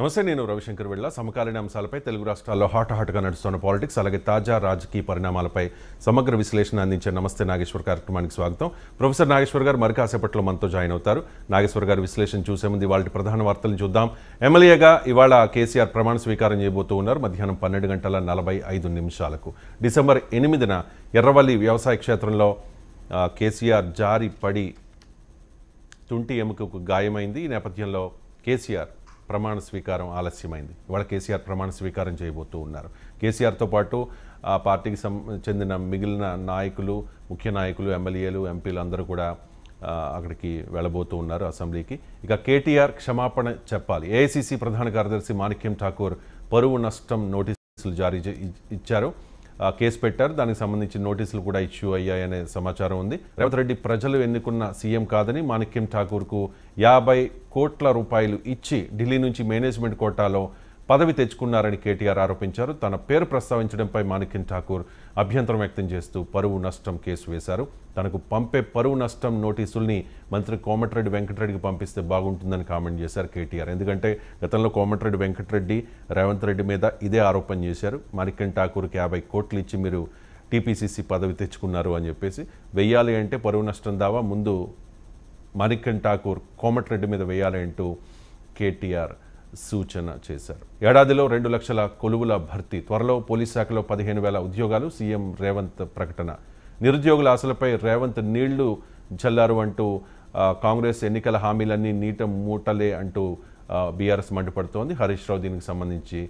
నమస్తే నేను రవిశంకర్ వెళ్ళ సమకాలీన అంశాలపై తెలుగు రాష్ట్రాల్లో హాట్ హాట్గా నడుస్తున్న పాలిటిక్స్ అలాగే తాజా రాజకీయ పరిణామాలపై సమగ్ర విశ్లేషణ అందించే నమస్తే నాగేశ్వర్ కార్యక్రమానికి స్వాగతం ప్రొఫెసర్ నాగేశ్వర్ గారు మరి కాసేపట్లో మనతో జాయిన్ అవుతారు నాగేశ్వర్ గారు విశ్లేషణ చూసే ముందు ఇవాళ ప్రధాన వార్తలను చూద్దాం ఎమ్మెల్యేగా ఇవాళ కేసీఆర్ ప్రమాణ స్వీకారం చేయబోతూ ఉన్నారు మధ్యాహ్నం పన్నెండు గంటల నలభై ఐదు నిమిషాలకు డిసెంబర్ ఎనిమిదిన ఎర్రవల్లి వ్యవసాయ క్షేత్రంలో కేసీఆర్ జారి పడి తుంటి ఎముకకు గాయమైంది ఈ నేపథ్యంలో కేసీఆర్ ప్రమాణ స్వీకారం ఆలస్యమైంది ఇవాళ కేసీఆర్ ప్రమాణ స్వీకారం చేయబోతూ ఉన్నారు కేసీఆర్తో పాటు ఆ పార్టీకి చెందిన మిగిలిన నాయకులు ముఖ్య నాయకులు ఎమ్మెల్యేలు ఎంపీలు అందరూ కూడా అక్కడికి వెళ్ళబోతూ ఉన్నారు అసెంబ్లీకి ఇక కేటీఆర్ క్షమాపణ చెప్పాలి ఏఐసిసి ప్రధాన కార్యదర్శి మాణిక్యం ఠాకూర్ పరువు నష్టం నోటీసులు జారీ ఇచ్చారు కేసు పెట్టారు దానికి సంబంధించిన నోటీసులు కూడా ఇష్యూ అయ్యాయనే సమాచారం ఉంది రేవంత్ రెడ్డి ప్రజలు ఎన్నుకున్న సీఎం కాదని మాణిక్యం ఠాకూర్కు యాభై కోట్ల రూపాయలు ఇచ్చి ఢిల్లీ నుంచి మేనేజ్మెంట్ కోటాలో పదవి తెచ్చుకున్నారని కేటీఆర్ ఆరోపించారు తన పేరు ప్రస్తావించడంపై మాణిక్యం ఠాకూర్ అభ్యంతరం వ్యక్తం చేస్తూ పరువు నష్టం కేసు వేశారు తనకు పంపే పరువు నష్టం నోటీసుల్ని మంత్రి కోమటిరెడ్డి వెంకటరెడ్డికి పంపిస్తే బాగుంటుందని కామెంట్ చేశారు కేటీఆర్ ఎందుకంటే గతంలో కోమటిరెడ్డి వెంకటరెడ్డి రేవంత్ రెడ్డి మీద ఇదే ఆరోపణ చేశారు మాణిక్యం ఠాకూర్కి యాభై కోట్లు ఇచ్చి మీరు టీపీసీసీ పదవి తెచ్చుకున్నారు అని చెప్పేసి వెయ్యాలి అంటే పరువు నష్టం దావా ముందు మాణిక్యం ఠాకూర్ కోమటిరెడ్డి మీద వేయాలి అంటూ కేటీఆర్ సూచన చేశారు ఏడాదిలో రెండు లక్షల కొలువుల భర్తీ త్వరలో పోలీస్ శాఖలో పదిహేను వేల ఉద్యోగాలు సీఎం రేవంత్ ప్రకటన నిరుద్యోగుల ఆశలపై రేవంత్ నీళ్లు జల్లారు అంటూ కాంగ్రెస్ ఎన్నికల హామీలన్నీ నీట మూటలే అంటూ బీఆర్ఎస్ మండిపడుతోంది హరీష్ రావు దీనికి సంబంధించి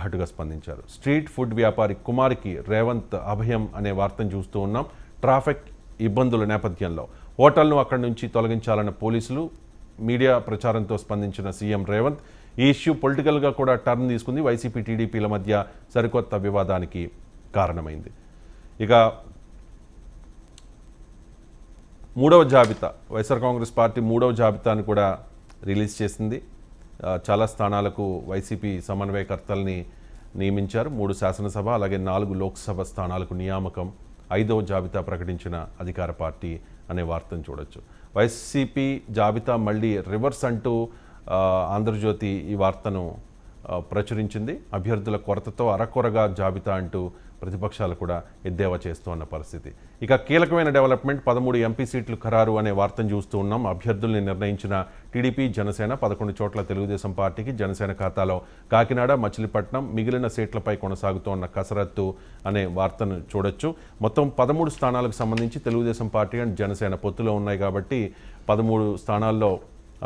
ఘాటుగా స్పందించారు స్ట్రీట్ ఫుడ్ వ్యాపారి కుమార్కి రేవంత్ అభయం అనే వార్తను చూస్తూ ఉన్నాం ట్రాఫిక్ ఇబ్బందుల నేపథ్యంలో హోటల్ను అక్కడి నుంచి తొలగించాలన్న పోలీసులు మీడియా ప్రచారంతో స్పందించిన సీఎం రేవంత్ ఈ ఇష్యూ పొలిటికల్గా కూడా టర్న్ తీసుకుంది వైసీపీ టీడీపీల మధ్య సరికొత్త వివాదానికి కారణమైంది ఇక మూడవ జాబితా వైఎస్ఆర్ కాంగ్రెస్ పార్టీ మూడవ జాబితాను కూడా రిలీజ్ చేసింది చాలా స్థానాలకు వైసీపీ సమన్వయకర్తల్ని నియమించారు మూడు శాసనసభ అలాగే నాలుగు లోక్సభ స్థానాలకు నియామకం ఐదవ జాబితా ప్రకటించిన అధికార పార్టీ అనే వార్తను చూడొచ్చు వైసీపీ జాబితా మళ్ళీ రివర్స్ అంటూ ఆంధ్రజ్యోతి ఈ వార్తను ప్రచురించింది అభ్యర్థుల కొరతతో అరకొరగా జాబితా అంటూ ప్రతిపక్షాలు కూడా ఎద్దేవా చేస్తున్న పరిస్థితి ఇక కీలకమైన డెవలప్మెంట్ పదమూడు ఎంపీ సీట్లు ఖరారు అనే వార్తను చూస్తూ ఉన్నాం అభ్యర్థుల్ని నిర్ణయించిన టీడీపీ జనసేన పదకొండు చోట్ల తెలుగుదేశం పార్టీకి జనసేన ఖాతాలో కాకినాడ మచిలీపట్నం మిగిలిన సీట్లపై కొనసాగుతోన్న కసరత్తు అనే వార్తను చూడొచ్చు మొత్తం పదమూడు స్థానాలకు సంబంధించి తెలుగుదేశం పార్టీ అండ్ జనసేన పొత్తులో ఉన్నాయి కాబట్టి పదమూడు స్థానాల్లో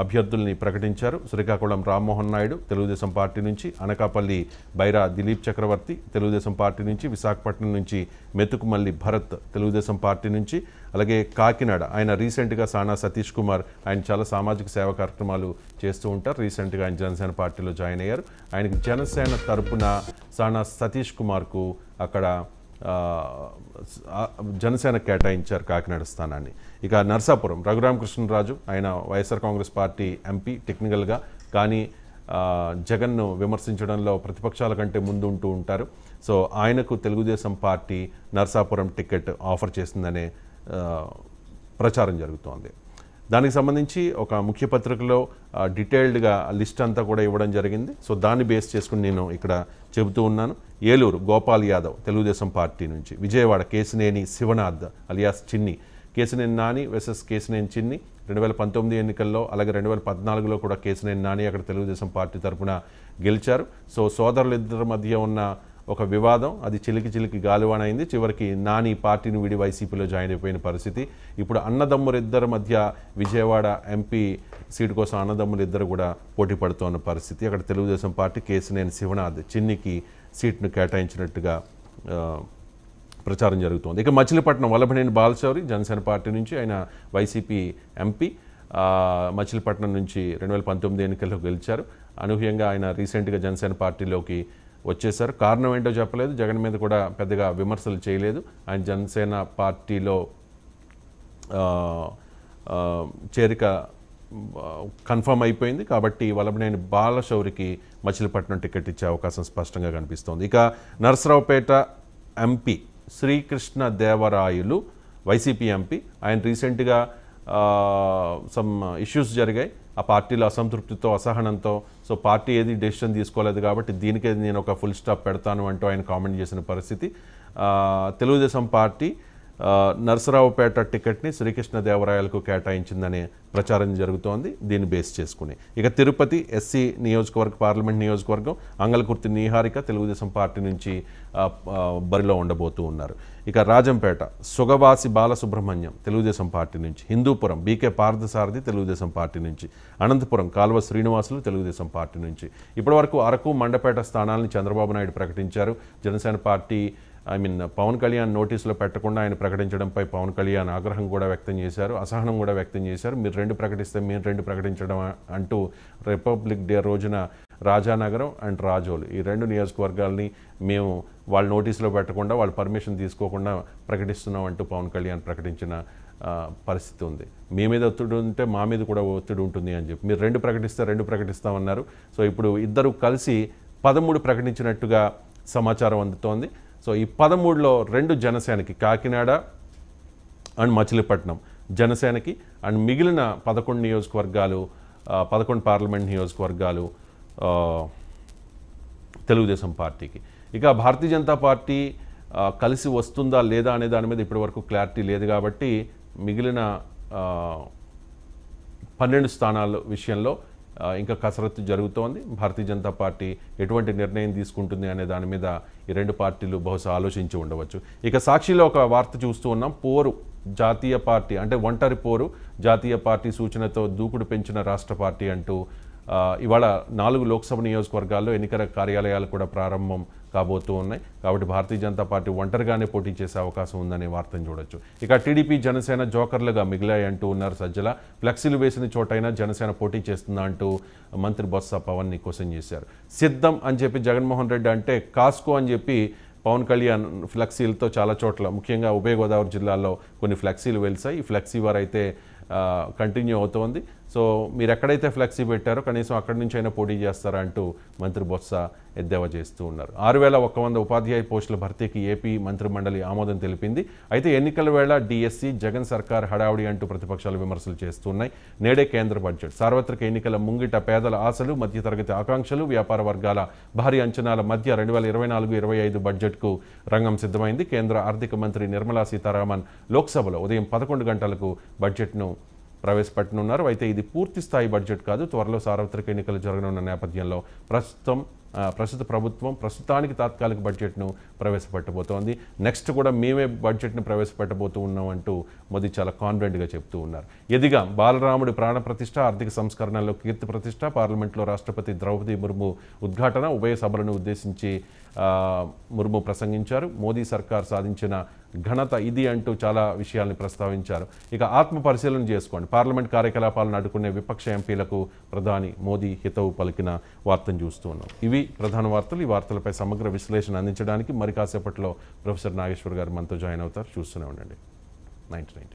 అభ్యర్థుల్ని ప్రకటించారు శ్రీకాకుళం రామ్మోహన్ నాయుడు తెలుగుదేశం పార్టీ నుంచి అనకాపల్లి బైరా దిలీప్ చక్రవర్తి తెలుగుదేశం పార్టీ నుంచి విశాఖపట్నం నుంచి మెతుకుమల్లి భరత్ తెలుగుదేశం పార్టీ నుంచి అలాగే కాకినాడ ఆయన రీసెంట్గా సానా సతీష్ కుమార్ ఆయన చాలా సామాజిక సేవ కార్యక్రమాలు చేస్తూ ఉంటారు రీసెంట్గా ఆయన జనసేన పార్టీలో జాయిన్ అయ్యారు ఆయనకు జనసేన తరపున సానా సతీష్ కుమార్కు అక్కడ జనసేన కేటాయించారు కాకినాడ స్థానాన్ని ఇక నర్సాపురం రఘురామకృష్ణరాజు ఆయన వైఎస్ఆర్ కాంగ్రెస్ పార్టీ ఎంపీ టెక్నికల్గా కానీ జగన్ను విమర్శించడంలో ప్రతిపక్షాల కంటే ముందు ఉంటూ ఉంటారు సో ఆయనకు Telugu Desam party Narsapuram ticket offer చేసిందనే ప్రచారం జరుగుతోంది దానికి సంబంధించి ఒక ముఖ్య పత్రికలో డీటెయిల్డ్గా లిస్ట్ అంతా కూడా ఇవ్వడం జరిగింది సో దాన్ని బేస్ చేసుకుని నేను ఇక్కడ చెబుతూ ఉన్నాను ఏలూరు గోపాల్ యాదవ్ తెలుగుదేశం పార్టీ నుంచి విజయవాడ కేసినేని శివనాథ్ అలియాస్ చిన్ని కేసినేని నాని వర్సెస్ కేసినేని చిన్ని రెండు వేల పంతొమ్మిది ఎన్నికల్లో అలాగే రెండు వేల పద్నాలుగులో కూడా కేసినేని నాని అక్కడ తెలుగుదేశం పార్టీ తరఫున గెలిచారు సో సోదరులిద్దరి మధ్య ఉన్న ఒక వివాదం అది చిలికి చిలికి గాలివానైంది చివరికి నాని పార్టీని విడి వైసీపీలో జాయిన్ అయిపోయిన పరిస్థితి ఇప్పుడు అన్నదమ్ములిద్దరి మధ్య విజయవాడ ఎంపీ సీటు కోసం అన్నదమ్ములిద్దరు కూడా పోటీ పడుతున్న పరిస్థితి అక్కడ తెలుగుదేశం పార్టీ కేసినేని శివనాథ్ చిన్నికి సీట్ను కేటాయించినట్టుగా ప్రచారం జరుగుతోంది ఇక మచిలీపట్నం వల్లభనేని బాలశౌరి జనసేన పార్టీ నుంచి ఆయన వైసీపీ ఎంపీ మచిలీపట్నం నుంచి రెండు వేల పంతొమ్మిది ఎన్నికల్లో గెలిచారు అనూహ్యంగా ఆయన రీసెంట్గా జనసేన పార్టీలోకి వచ్చేశారు కారణం ఏంటో చెప్పలేదు జగన్ మీద కూడా పెద్దగా విమర్శలు చేయలేదు ఆయన జనసేన పార్టీలో చేరిక కన్ఫర్మ్ అయిపోయింది కాబట్టి వలబనేని బాలశౌరికి మచిలీపట్నం టికెట్ ఇచ్చే అవకాశం స్పష్టంగా కనిపిస్తోంది ఇక Narasaraopet MP Sri Krishna Devarayalu YCP MP ఆయన రీసెంట్గా సమ్ ఇష్యూస్ జరిగాయి ఆ పార్టీలో అసంతృప్తితో అసహనంతో సో పార్టీ ఏది డెసిషన్ తీసుకోలేదు కాబట్టి దీనికే నేను ఒక ఫుల్ స్టాప్ పెడతాను అంటూ ఆయన కామెంట్ చేసిన పరిస్థితి తెలుగుదేశం పార్టీ నరసరావుపేట టికెట్ని శ్రీకృష్ణదేవరాయలకు కేటాయించిందనే ప్రచారం జరుగుతోంది దీన్ని బేస్ చేసుకుని ఇక తిరుపతి ఎస్సీ నియోజకవర్గ పార్లమెంట్ నియోజకవర్గం అంగలకుర్తి నీహారిక తెలుగుదేశం పార్టీ నుంచి బరిలో ఉండబోతూ ఉన్నారు ఇక రాజంపేట సుగవాసి బాలసుబ్రహ్మణ్యం తెలుగుదేశం పార్టీ నుంచి హిందూపురం బీకే పార్థసారథి తెలుగుదేశం పార్టీ నుంచి అనంతపురం కాల్వ శ్రీనివాసులు తెలుగుదేశం పార్టీ నుంచి ఇప్పటివరకు అరకు మండపేట స్థానాలను చంద్రబాబు నాయుడు ప్రకటించారు Jana Sena party I mean Pawan Kalyan నోటీసులో పెట్టకుండా ఆయన ప్రకటించడంపై పవన్ కళ్యాణ్ ఆగ్రహం కూడా వ్యక్తం చేశారు అసహనం కూడా వ్యక్తం చేశారు మీరు రెండు ప్రకటిస్తే మేము రెండు ప్రకటించడం అంటూ రిపబ్లిక్ డే రోజున రాజానగరం అండ్ రాజోలు ఈ రెండు నియోజకవర్గాల్ని మేము వాళ్ళ నోటీసులో పెట్టకుండా వాళ్ళ పర్మిషన్ తీసుకోకుండా ప్రకటిస్తున్నాం అంటూ పవన్ కళ్యాణ్ ప్రకటించిన పరిస్థితి ఉంది మీ మీద ఒత్తిడి ఉంటే మా మీద కూడా ఒత్తిడి ఉంటుంది అని చెప్పి మీరు రెండు ప్రకటిస్తే రెండు ప్రకటిస్తామన్నారు సో ఇప్పుడు ఇద్దరు కలిసి పదమూడు ప్రకటించినట్టుగా సమాచారం అందుతోంది సో ఈ పదమూడులో రెండు జనసేనకి కాకినాడ అండ్ మచిలీపట్నం జనసేనకి అండ్ మిగిలిన పదకొండు నియోజకవర్గాలు పదకొండు పార్లమెంట్ నియోజకవర్గాలు తెలుగుదేశం పార్టీకి ఇక భారతీయ జనతా పార్టీ కలిసి వస్తుందా లేదా అనే దాని మీద ఇప్పటివరకు క్లారిటీ లేదు కాబట్టి మిగిలిన పన్నెండు స్థానాల విషయంలో ఇంకా కసరత్తు జరుగుతోంది భారతీయ జనతా పార్టీ ఎటువంటి నిర్ణయం తీసుకుంటుంది అనే దాని మీద ఈ రెండు పార్టీలు బహుశా ఆలోచించి ఉండవచ్చు ఇక సాక్షిలో ఒక వార్త చూస్తూ ఉన్నాం పోరు జాతీయ పార్టీ అంటే ఒంటరి పోరు జాతీయ పార్టీ సూచనతో దూకుడు పెంచిన రాష్ట్ర పార్టీ అంటూ ఇవాళ నాలుగు లోక్సభ నియోజకవర్గాల్లో ఎన్నికల కార్యాలయాలు కూడా ప్రారంభం కాబోతూ ఉన్నాయి కాబట్టి భారతీయ జనతా పార్టీ ఒంటరిగానే పోటీ చేసే అవకాశం ఉందనే వార్తను చూడొచ్చు ఇక టీడీపీ జనసేన జోకర్లుగా మిగిలాయంటూ ఉన్నారు సజ్జల ఫ్లెక్సీలు వేసిన చోటైనా జనసేన పోటీ చేస్తుందా అంటూ మంత్రి బొత్స పవన్ని క్వశ్చన్ చేశారు సిద్ధం అని చెప్పి జగన్మోహన్ రెడ్డి అంటే కాస్కో అని చెప్పి పవన్ కళ్యాణ్ ఫ్లెక్సీలతో చాలా చోట్ల ముఖ్యంగా ఉభయ గోదావరి జిల్లాలో కొన్ని ఫ్లెక్సీలు వెలిసాయి ఈ ఫ్లెక్సీ వారైతే కంటిన్యూ అవుతోంది సో మీరు ఎక్కడైతే ఫ్లెక్సీ పెట్టారో కనీసం అక్కడి నుంచి అయినా పోటీ చేస్తారా అంటూ మంత్రి బొత్స ఎద్దేవా చేస్తూ ఉన్నారు ఆరు వేల ఒక్క వంద ఉపాధ్యాయ పోస్టుల భర్తీకి ఏపీ మంత్రిమండలి ఆమోదం తెలిపింది అయితే ఎన్నికల వేళ డిఎస్సి జగన్ సర్కార్ హడావుడి అంటూ ప్రతిపక్షాలు విమర్శలు చేస్తున్నాయి నేడే కేంద్ర బడ్జెట్ సార్వత్రిక ఎన్నికల ముంగిట పేదల ఆశలు మధ్యతరగతి ఆకాంక్షలు వ్యాపార వర్గాల భారీ అంచనాల మధ్య రెండు వేల ఇరవై నాలుగు ఇరవై ఐదు బడ్జెట్కు రంగం సిద్ధమైంది కేంద్ర ఆర్థిక మంత్రి నిర్మలా సీతారామన్ లోక్సభలో ఉదయం పదకొండు గంటలకు బడ్జెట్ను ప్రవేశపెట్టనున్నారు అయితే ఇది పూర్తి స్థాయి బడ్జెట్ కాదు త్వరలో సార్వత్రిక ఎన్నికలు జరగనున్న నేపథ్యంలో ప్రస్తుతం ప్రస్తుత ప్రభుత్వం ప్రస్తుతానికి తాత్కాలిక బడ్జెట్ను ప్రవేశపెట్టబోతోంది నెక్స్ట్ కూడా మేమే బడ్జెట్ను ప్రవేశపెట్టబోతూ ఉన్నామంటూ మోదీ చాలా కాన్ఫిడెంట్గా చెప్తూ ఉన్నారు ఎదిగా బాలరాముడి ప్రాణప్రతిష్ట ఆర్థిక సంస్కరణలో కీర్తి ప్రతిష్ట పార్లమెంట్లో రాష్ట్రపతి ద్రౌపది ముర్ము ఉద్ఘాటన ఉభయ సభలను ఉద్దేశించి ముర్ము ప్రసంగించారు మోదీ సర్కార్ సాధించిన ఘనత ఇది అంటూ చాలా విషయాల్ని ప్రస్తావించారు ఇక ఆత్మ పరిశీలన చేసుకోండి పార్లమెంట్ కార్యకలాపాలను అడ్డుకునే విపక్ష ఎంపీలకు ప్రధాని మోదీ హితవు పలికిన వార్తను చూస్తూ ఉన్నాం ఇవి ప్రధాన వార్తలు ఈ వార్తలపై సమగ్ర విశ్లేషణ అందించడానికి మరి కాసేపట్లో ప్రొఫెసర్ నాగేశ్వర్ గారు మనతో జాయిన్ అవుతారు చూస్తూనే ఉండండి నైన్టీ